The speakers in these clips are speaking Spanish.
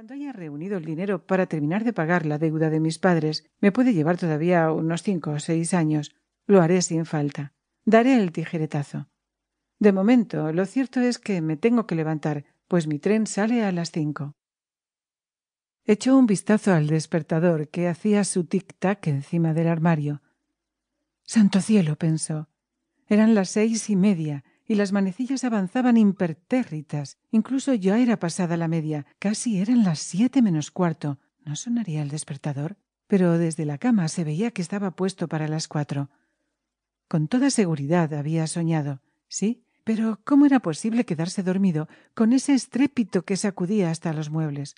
Cuando haya reunido el dinero para terminar de pagar la deuda de mis padres, me puede llevar todavía unos cinco o seis años. Lo haré sin falta. Daré el tijeretazo. De momento, lo cierto es que me tengo que levantar, pues mi tren sale a las cinco. Echó un vistazo al despertador que hacía su tic-tac encima del armario. Santo cielo, pensó. Eran las seis y media y las manecillas avanzaban impertérritas. Incluso ya era pasada la media, casi eran las siete menos cuarto. ¿No sonaría el despertador? Pero desde la cama se veía que estaba puesto para las cuatro. Con toda seguridad había soñado. Sí, pero ¿cómo era posible quedarse dormido con ese estrépito que sacudía hasta los muebles?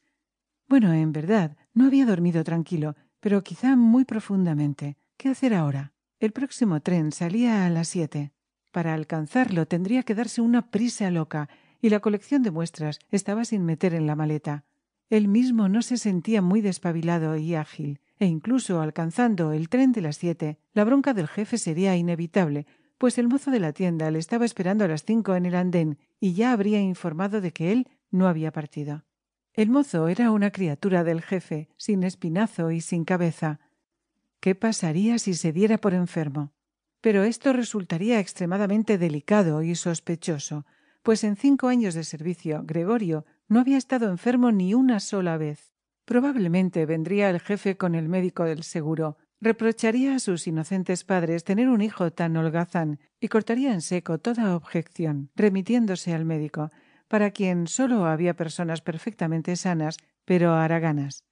Bueno, en verdad, no había dormido tranquilo, pero quizá muy profundamente. ¿Qué hacer ahora? El próximo tren salía a las siete. Para alcanzarlo tendría que darse una prisa loca, y la colección de muestras estaba sin meter en la maleta. Él mismo no se sentía muy despabilado y ágil, e incluso alcanzando el tren de las siete, la bronca del jefe sería inevitable, pues el mozo de la tienda le estaba esperando a las cinco en el andén y ya habría informado de que él no había partido. El mozo era una criatura del jefe, sin espinazo y sin cabeza. ¿Qué pasaría si se diera por enfermo? Pero esto resultaría extremadamente delicado y sospechoso, pues en cinco años de servicio Gregorio no había estado enfermo ni una sola vez. Probablemente vendría el jefe con el médico del seguro, reprocharía a sus inocentes padres tener un hijo tan holgazán y cortaría en seco toda objeción, remitiéndose al médico, para quien sólo había personas perfectamente sanas, pero haraganas.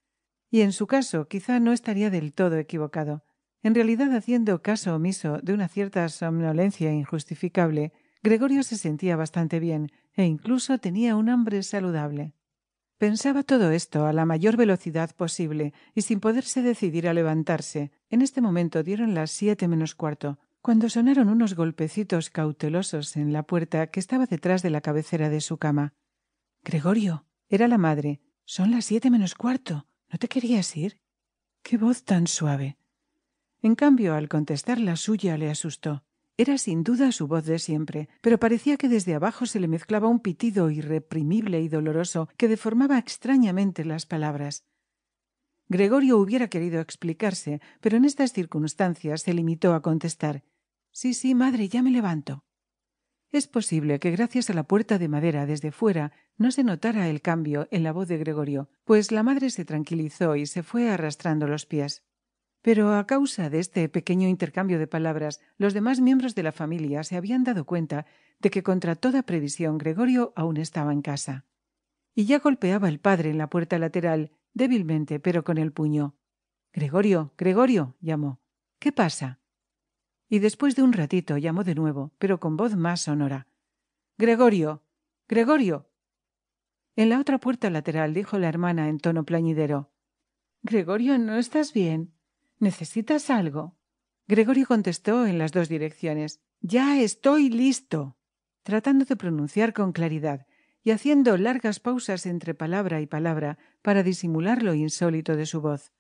Y en su caso quizá no estaría del todo equivocado, en realidad, haciendo caso omiso de una cierta somnolencia injustificable, Gregorio se sentía bastante bien e incluso tenía un hambre saludable. Pensaba todo esto a la mayor velocidad posible y sin poderse decidir a levantarse. En este momento dieron las siete menos cuarto, cuando sonaron unos golpecitos cautelosos en la puerta que estaba detrás de la cabecera de su cama. Gregorio, era la madre. Son las siete menos cuarto. ¿No te querías ir? Qué voz tan suave. En cambio, al contestar la suya le asustó. Era sin duda su voz de siempre, pero parecía que desde abajo se le mezclaba un pitido irreprimible y doloroso que deformaba extrañamente las palabras. Gregorio hubiera querido explicarse, pero en estas circunstancias se limitó a contestar Sí, sí, madre, ya me levanto. Es posible que gracias a la puerta de madera desde fuera no se notara el cambio en la voz de Gregorio, pues la madre se tranquilizó y se fue arrastrando los pies. Pero a causa de este pequeño intercambio de palabras, los demás miembros de la familia se habían dado cuenta de que contra toda previsión Gregorio aún estaba en casa. Y ya golpeaba el padre en la puerta lateral, débilmente, pero con el puño. Gregorio, Gregorio, llamó. ¿Qué pasa? Y después de un ratito llamó de nuevo, pero con voz más sonora. Gregorio, Gregorio. En la otra puerta lateral dijo la hermana en tono plañidero. Gregorio, ¿no estás bien? ¿Necesitas algo? Gregorio contestó en las dos direcciones. Ya estoy listo. tratando de pronunciar con claridad y haciendo largas pausas entre palabra y palabra para disimular lo insólito de su voz.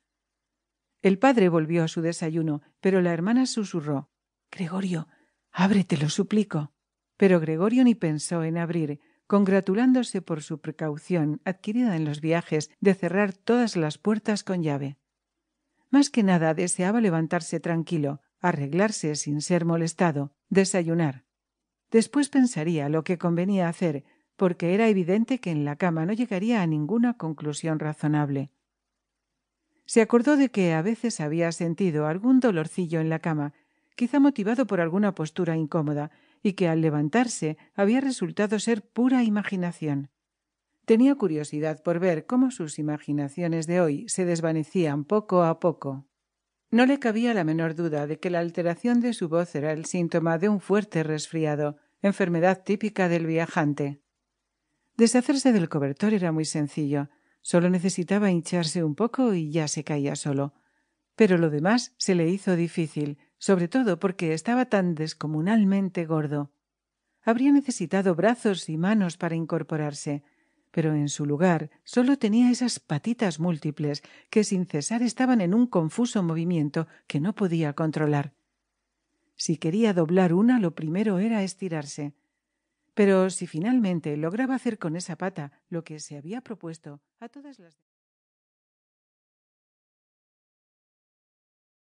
El padre volvió a su desayuno, pero la hermana susurró Gregorio, ábrete, lo suplico. Pero Gregorio ni pensó en abrir, congratulándose por su precaución adquirida en los viajes de cerrar todas las puertas con llave. Más que nada deseaba levantarse tranquilo, arreglarse sin ser molestado, desayunar. Después pensaría lo que convenía hacer, porque era evidente que en la cama no llegaría a ninguna conclusión razonable. Se acordó de que a veces había sentido algún dolorcillo en la cama, quizá motivado por alguna postura incómoda, y que al levantarse había resultado ser pura imaginación. Tenía curiosidad por ver cómo sus imaginaciones de hoy se desvanecían poco a poco. No le cabía la menor duda de que la alteración de su voz era el síntoma de un fuerte resfriado, enfermedad típica del viajante. Deshacerse del cobertor era muy sencillo, solo necesitaba hincharse un poco y ya se caía solo. Pero lo demás se le hizo difícil, sobre todo porque estaba tan descomunalmente gordo. Habría necesitado brazos y manos para incorporarse, pero en su lugar solo tenía esas patitas múltiples que sin cesar estaban en un confuso movimiento que no podía controlar. Si quería doblar una, lo primero era estirarse. Pero si finalmente lograba hacer con esa pata lo que se había propuesto, a todas las